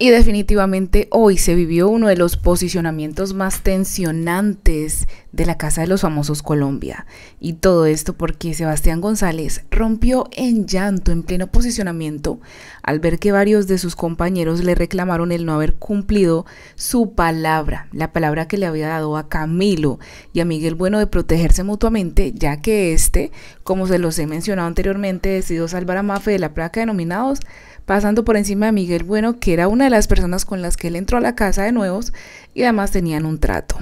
Y definitivamente hoy se vivió uno de los posicionamientos más tensionantes de la Casa de los Famosos Colombia. Y todo esto porque Sebastián González rompió en llanto en pleno posicionamiento al ver que varios de sus compañeros le reclamaron el no haber cumplido su palabra, la palabra que le había dado a Camilo y a Miguel Bueno de protegerse mutuamente, ya que este, como se los he mencionado anteriormente, decidió salvar a Mafe de la placa de nominados pasando por encima de Miguel Bueno, que era una de las personas con las que él entró a la casa de nuevos y además tenían un trato.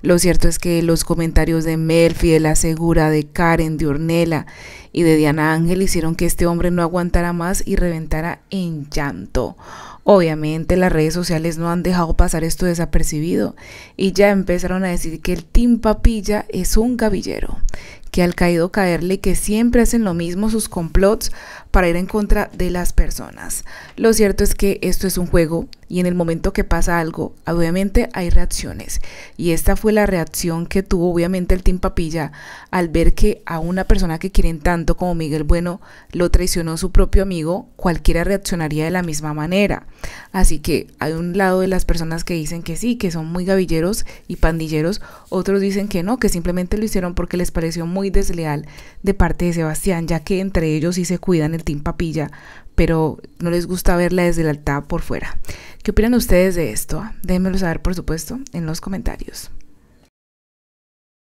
Lo cierto es que los comentarios de Melfi, de la Segura, de Karen, de Ornella y de Diana Ángel hicieron que este hombre no aguantara más y reventara en llanto. Obviamente las redes sociales no han dejado pasar esto desapercibido y ya empezaron a decir que el Team Papilla es un gavillero, que al caído caerle que siempre hacen lo mismo sus complots para ir en contra de las personas. Lo cierto es que esto es un juego y en el momento que pasa algo, obviamente hay reacciones. Y esta fue la reacción que tuvo obviamente el Team Papilla al ver que a una persona que quieren tanto como Miguel Bueno lo traicionó su propio amigo, cualquiera reaccionaría de la misma manera. Así que hay un lado de las personas que dicen que sí, que son muy gavilleros y pandilleros, otros dicen que no, que simplemente lo hicieron porque les pareció muy desleal de parte de Sebastián, ya que entre ellos sí se cuidan el Papilla, pero no les gusta verla desde el altar por fuera. ¿Qué opinan ustedes de esto? Déjenmelo saber, por supuesto, en los comentarios.